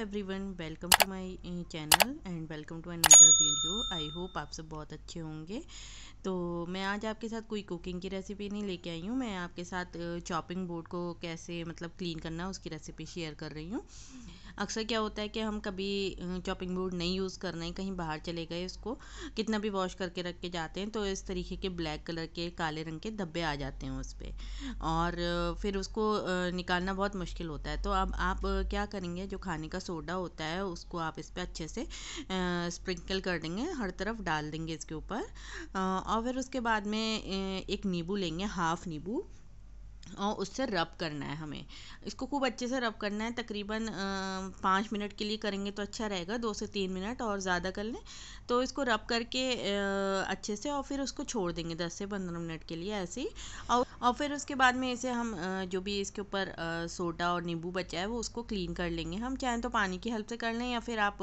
everyone welcome to my channel and welcome to another video I hope आप सब बहुत अच्छे होंगे तो मैं आज आपके साथ कोई कुकिंग की रेसिपी नहीं लेके आई हूँ मैं आपके साथ चॉपिंग eh, बोर्ड को कैसे मतलब क्लीन करना उसकी रेसिपी शेयर कर रही हूँ अक्सर क्या होता है कि हम कभी चॉपिंग बोर्ड नहीं यूज़ कर रहे हैं कहीं बाहर चले गए इसको कितना भी वॉश करके रख के जाते हैं तो इस तरीके के ब्लैक कलर के काले रंग के धब्बे आ जाते हैं उस पर और फिर उसको निकालना बहुत मुश्किल होता है तो अब आप क्या करेंगे जो खाने का सोडा होता है उसको आप इस पर अच्छे से स्प्रिंकल कर देंगे हर तरफ डाल देंगे इसके ऊपर और फिर उसके बाद में एक नींबू लेंगे हाफ़ नींबू और हाँ, उससे रब करना है हमें इसको खूब अच्छे से रब करना है तकरीबन पाँच मिनट के लिए करेंगे तो अच्छा रहेगा दो से तीन मिनट और ज़्यादा कर लें तो इसको रब करके अच्छे से और फिर उसको छोड़ देंगे दस से पंद्रह मिनट के लिए ऐसे ही और और फिर उसके बाद में इसे हम जो भी इसके ऊपर सोडा और नींबू बचा है वो उसको क्लीन कर लेंगे हम चाहें तो पानी की हेल्प से कर लें या फिर आप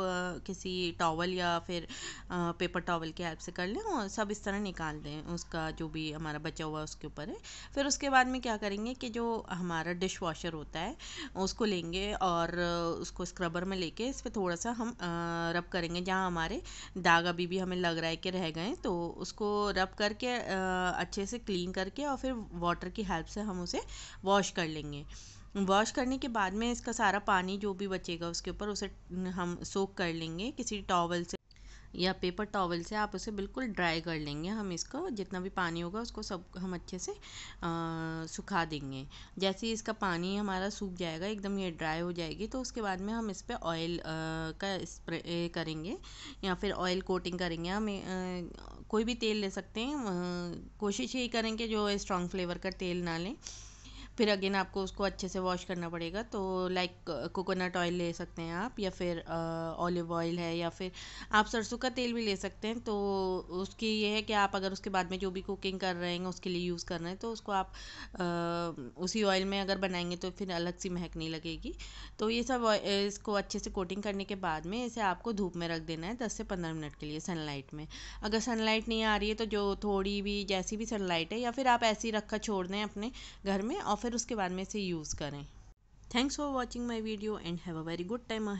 किसी टॉवल या फिर पेपर टॉवल की हेल्प से कर लें और सब इस तरह निकाल दें उसका जो भी हमारा बचा हुआ उसके ऊपर है फिर उसके बाद में क्या करेंगे करेंगे कि जो हमारा डिश वॉशर होता है उसको लेंगे और उसको स्क्रबर में लेके इस पर थोड़ा सा हम रब करेंगे जहाँ हमारे दाग अभी भी हमें लग रहा है कि रह गए तो उसको रब करके अच्छे से क्लीन करके और फिर वाटर की हेल्प से हम उसे वॉश कर लेंगे वॉश करने के बाद में इसका सारा पानी जो भी बचेगा उसके ऊपर उसे हम सोख कर लेंगे किसी टॉवल से या पेपर टॉवल से आप उसे बिल्कुल ड्राई कर लेंगे हम इसको जितना भी पानी होगा उसको सब हम अच्छे से आ, सुखा देंगे जैसे ही इसका पानी हमारा सूख जाएगा एकदम ये ड्राई हो जाएगी तो उसके बाद में हम इस पर ऑयल का स्प्रे करेंगे या फिर ऑयल कोटिंग करेंगे हम कोई भी तेल ले सकते हैं कोशिश यही करें कि जो स्ट्रॉन्ग फ्लेवर का तेल ना लें फिर अगेन आपको उसको अच्छे से वॉश करना पड़ेगा तो लाइक कोकोनट ऑयल ले सकते हैं आप या फिर ऑलिव ऑयल है या फिर आप सरसों का तेल भी ले सकते हैं तो उसकी ये है कि आप अगर उसके बाद में जो भी कुकिंग कर रहे हैं उसके लिए यूज़ कर रहे हैं तो उसको आप आ, उसी ऑयल में अगर बनाएंगे तो फिर अलग सी महक नहीं लगेगी तो ये सब इसको अच्छे से कोटिंग करने के बाद में इसे आपको धूप में रख देना है दस से पंद्रह मिनट के लिए सनलाइट में अगर सनलाइट नहीं आ रही है तो जो थोड़ी भी जैसी भी सनलाइट है या फिर आप ऐसी रखा छोड़ दें अपने घर में और फिर उसके बाद में इसे यूज़ करें thanks for watching my video and have a very good time a